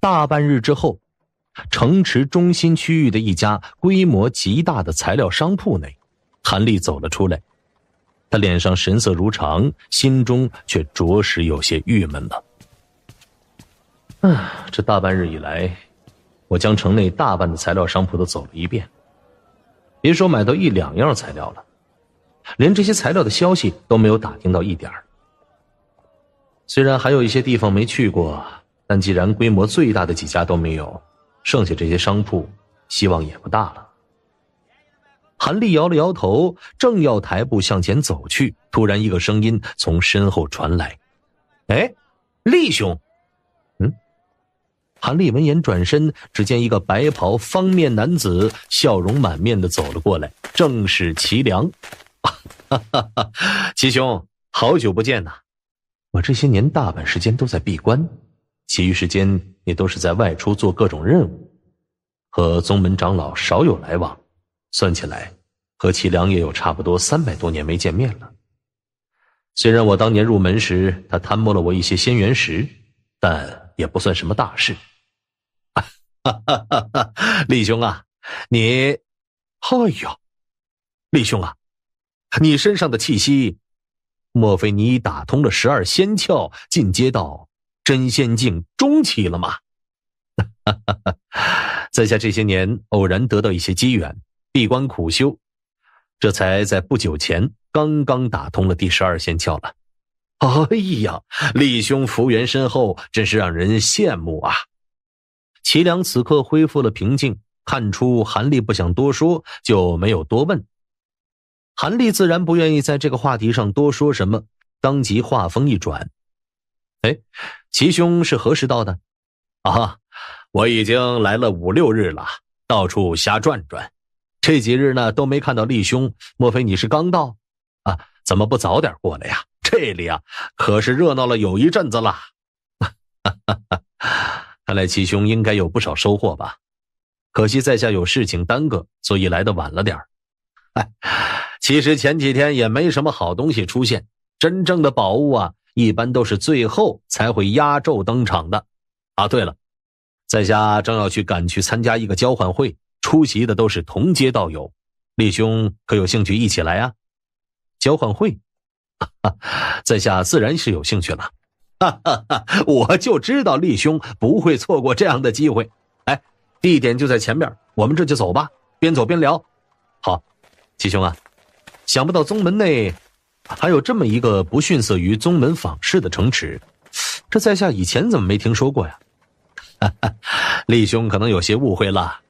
大半日之后，城池中心区域的一家规模极大的材料商铺内，韩立走了出来。他脸上神色如常，心中却着实有些郁闷了。啊，这大半日以来，我将城内大半的材料商铺都走了一遍，别说买到一两样材料了，连这些材料的消息都没有打听到一点儿。虽然还有一些地方没去过。但既然规模最大的几家都没有，剩下这些商铺希望也不大了。韩立摇了摇头，正要抬步向前走去，突然一个声音从身后传来：“哎，厉兄，嗯。”韩立闻言转身，只见一个白袍方面男子笑容满面的走了过来，正是齐梁。哈哈，齐兄，好久不见呐！我这些年大半时间都在闭关。其余时间也都是在外出做各种任务，和宗门长老少有来往，算起来，和齐良也有差不多三百多年没见面了。虽然我当年入门时他贪墨了我一些仙元石，但也不算什么大事。哈哈，李兄啊，你，哎呦，李兄啊，你身上的气息，莫非你已打通了十二仙窍，进阶到？真仙境中期了吗？哈哈哈！在下这些年偶然得到一些机缘，闭关苦修，这才在不久前刚刚打通了第十二仙窍了。哎呀，厉兄福缘深厚，真是让人羡慕啊！齐梁此刻恢复了平静，看出韩立不想多说，就没有多问。韩立自然不愿意在这个话题上多说什么，当即话锋一转。哎，齐兄是何时到的？啊，我已经来了五六日了，到处瞎转转。这几日呢，都没看到厉兄，莫非你是刚到？啊，怎么不早点过来呀？这里啊，可是热闹了有一阵子了。哈哈，看来齐兄应该有不少收获吧？可惜在下有事情耽搁，所以来的晚了点儿。哎，其实前几天也没什么好东西出现，真正的宝物啊。一般都是最后才会压轴登场的，啊，对了，在下正要去赶去参加一个交换会，出席的都是同街道友，立兄可有兴趣一起来啊？交换会？在下自然是有兴趣了，哈哈哈，我就知道立兄不会错过这样的机会。哎，地点就在前面，我们这就走吧，边走边聊。好，七兄啊，想不到宗门内。还有这么一个不逊色于宗门坊市的城池，这在下以前怎么没听说过呀？哈哈，立兄可能有些误会了，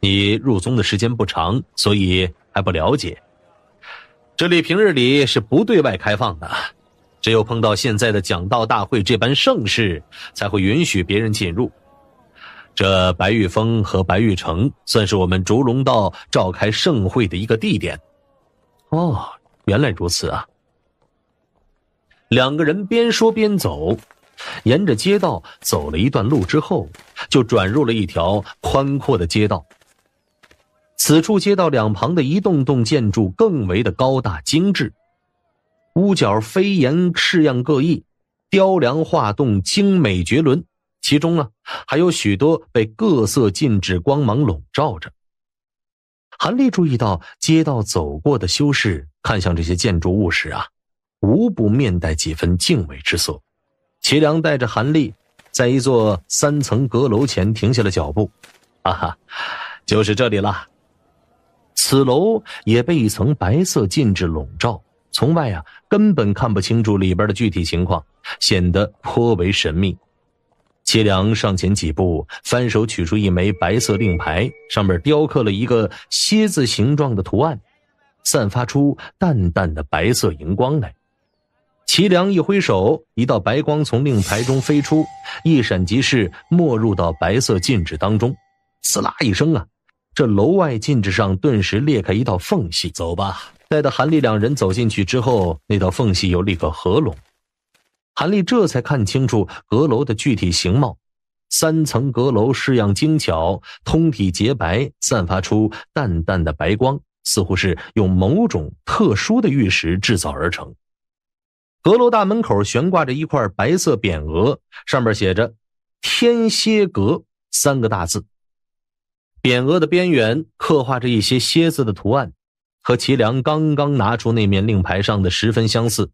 你入宗的时间不长，所以还不了解。这里平日里是不对外开放的，只有碰到现在的讲道大会这般盛世，才会允许别人进入。这白玉峰和白玉城算是我们烛龙道召开盛会的一个地点。哦，原来如此啊！两个人边说边走，沿着街道走了一段路之后，就转入了一条宽阔的街道。此处街道两旁的一栋栋建筑更为的高大精致，屋角飞檐式样各异，雕梁画栋精美绝伦。其中啊，还有许多被各色禁止光芒笼罩着。韩立注意到，街道走过的修士看向这些建筑物时啊。无不面带几分敬畏之色。齐梁带着韩立，在一座三层阁楼前停下了脚步。“啊哈，就是这里了。”此楼也被一层白色禁制笼罩，从外啊根本看不清楚里边的具体情况，显得颇为神秘。齐梁上前几步，翻手取出一枚白色令牌，上面雕刻了一个蝎子形状的图案，散发出淡淡的白色荧光来。齐梁一挥手，一道白光从令牌中飞出，一闪即逝，没入到白色禁制当中。刺啦一声啊，这楼外禁制上顿时裂开一道缝隙。走吧，待到韩立两人走进去之后，那道缝隙又立刻合拢。韩立这才看清楚阁楼的具体形貌：三层阁楼，式样精巧，通体洁白，散发出淡淡的白光，似乎是用某种特殊的玉石制造而成。阁楼大门口悬挂着一块白色匾额，上面写着“天蝎阁”三个大字。匾额的边缘刻画着一些蝎子的图案，和齐良刚刚拿出那面令牌上的十分相似。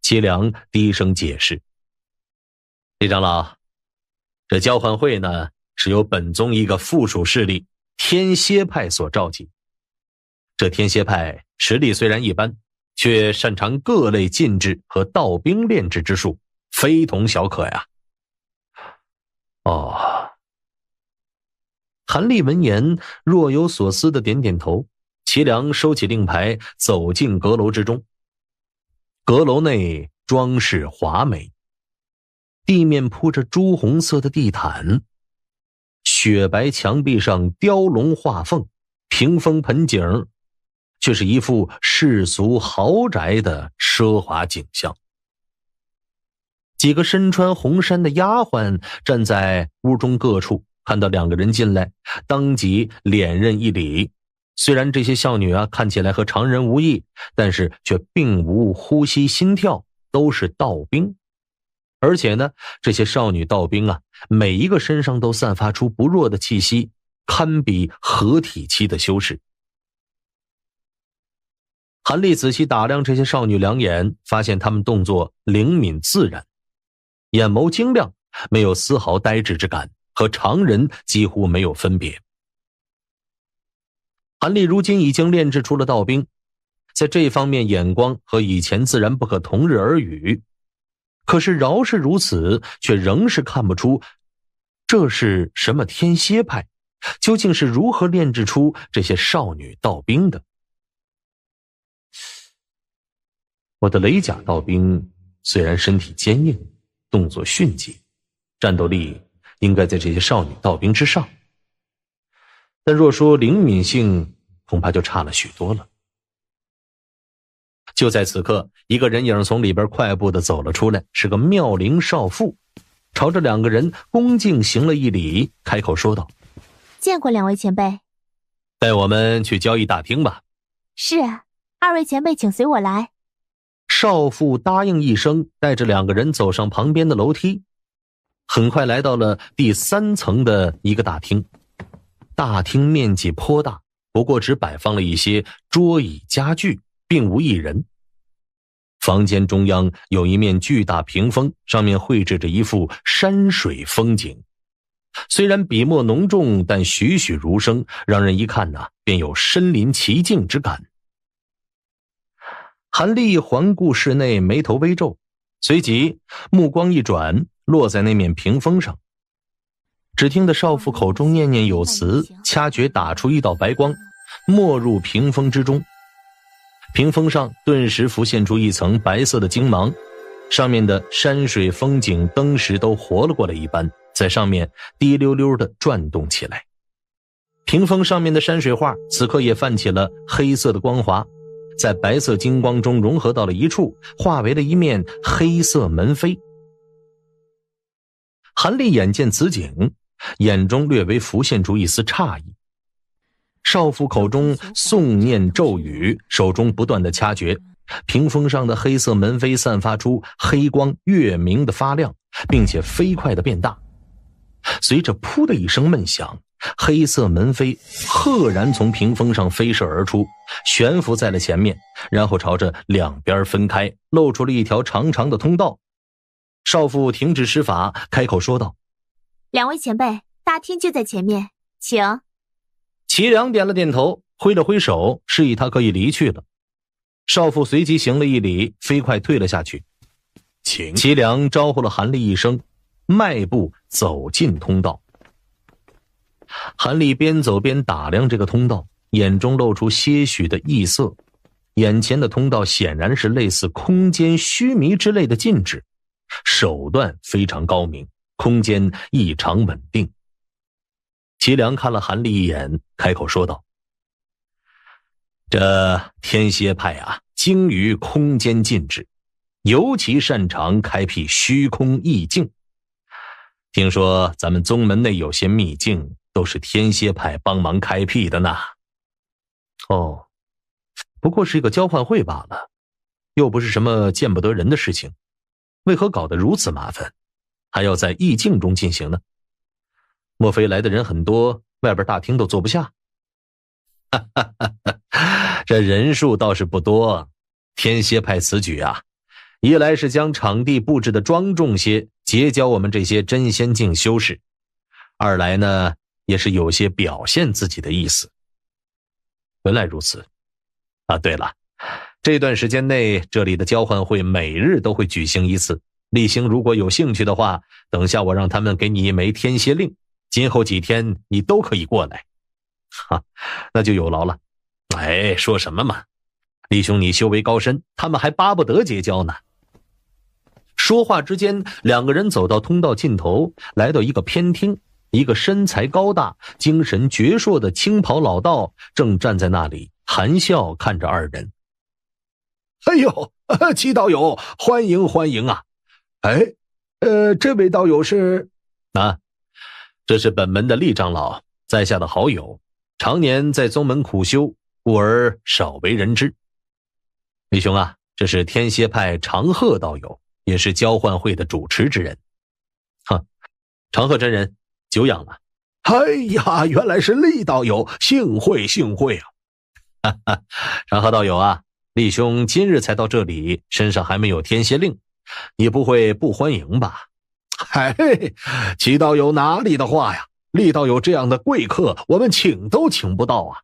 齐良低声解释：“李长老，这交换会呢，是由本宗一个附属势力天蝎派所召集。这天蝎派实力虽然一般。”却擅长各类禁制和道兵炼制之术，非同小可呀！哦，韩立闻言若有所思的点点头。齐良收起令牌，走进阁楼之中。阁楼内装饰华美，地面铺着朱红色的地毯，雪白墙壁上雕龙画凤，屏风盆景。却是一副世俗豪宅的奢华景象。几个身穿红衫的丫鬟站在屋中各处，看到两个人进来，当即脸认一礼。虽然这些少女啊看起来和常人无异，但是却并无呼吸心跳，都是道兵。而且呢，这些少女道兵啊，每一个身上都散发出不弱的气息，堪比合体期的修士。韩立仔细打量这些少女两眼，发现她们动作灵敏自然，眼眸晶亮，没有丝毫呆滞之感，和常人几乎没有分别。韩立如今已经炼制出了道兵，在这方面眼光和以前自然不可同日而语，可是饶是如此，却仍是看不出这是什么天蝎派，究竟是如何炼制出这些少女道兵的。我的雷甲道兵虽然身体坚硬，动作迅捷，战斗力应该在这些少女道兵之上，但若说灵敏性，恐怕就差了许多了。就在此刻，一个人影从里边快步的走了出来，是个妙龄少妇，朝着两个人恭敬行了一礼，开口说道：“见过两位前辈。”“带我们去交易大厅吧。”“是啊，二位前辈，请随我来。”少妇答应一声，带着两个人走上旁边的楼梯，很快来到了第三层的一个大厅。大厅面积颇大，不过只摆放了一些桌椅家具，并无一人。房间中央有一面巨大屏风，上面绘制着一幅山水风景。虽然笔墨浓重，但栩栩如生，让人一看呢，便有身临其境之感。韩立环顾室内，眉头微皱，随即目光一转，落在那面屏风上。只听得少妇口中念念有词，掐诀打出一道白光，没入屏风之中。屏风上顿时浮现出一层白色的晶芒，上面的山水风景登时都活了过来一般，在上面滴溜溜的转动起来。屏风上面的山水画此刻也泛起了黑色的光华。在白色金光中融合到了一处，化为了一面黑色门扉。韩立眼见此景，眼中略微浮现出一丝诧异。少妇口中诵念咒语，手中不断的掐诀，屏风上的黑色门扉散发出黑光，月明的发亮，并且飞快的变大。随着“噗”的一声闷响。黑色门扉赫然从屏风上飞射而出，悬浮在了前面，然后朝着两边分开，露出了一条长长的通道。少妇停止施法，开口说道：“两位前辈，大厅就在前面，请。”齐良点了点头，挥了挥手，示意他可以离去了。少妇随即行了一礼，飞快退了下去。请齐良招呼了韩立一声，迈步走进通道。韩立边走边打量这个通道，眼中露出些许的异色。眼前的通道显然是类似空间虚迷之类的禁制，手段非常高明，空间异常稳定。齐良看了韩立一眼，开口说道：“这天蝎派啊，精于空间禁制，尤其擅长开辟虚空意境。听说咱们宗门内有些秘境。”都是天蝎派帮忙开辟的呢。哦，不过是一个交换会罢了，又不是什么见不得人的事情，为何搞得如此麻烦，还要在意境中进行呢？莫非来的人很多，外边大厅都坐不下？哈哈哈！这人数倒是不多。天蝎派此举啊，一来是将场地布置的庄重些，结交我们这些真仙境修士；二来呢。也是有些表现自己的意思。原来如此，啊，对了，这段时间内这里的交换会每日都会举行一次。厉行，如果有兴趣的话，等下我让他们给你一枚天蝎令，今后几天你都可以过来。哈，那就有劳了。哎，说什么嘛，厉兄，你修为高深，他们还巴不得结交呢。说话之间，两个人走到通道尽头，来到一个偏厅。一个身材高大、精神矍铄的青袍老道正站在那里，含笑看着二人。哎呦，齐 道友，欢迎欢迎啊！哎，呃，这位道友是？啊，这是本门的厉长老，在下的好友，常年在宗门苦修，故而少为人知。李兄啊，这是天蝎派长鹤道友，也是交换会的主持之人。哈，长鹤真人。久仰了，哎呀，原来是厉道友，幸会幸会啊！哈哈，长河道友啊，厉兄今日才到这里，身上还没有天蝎令，你不会不欢迎吧？哎，齐道友哪里的话呀？厉道友这样的贵客，我们请都请不到啊！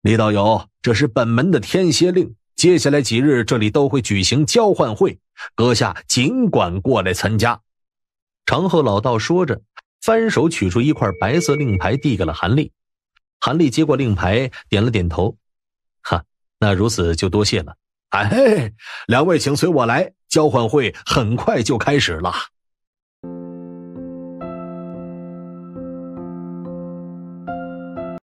厉道友，这是本门的天蝎令，接下来几日这里都会举行交换会，阁下尽管过来参加。长河老道说着。翻手取出一块白色令牌，递给了韩立。韩立接过令牌，点了点头。哈，那如此就多谢了。哎，两位请随我来，交换会很快就开始了。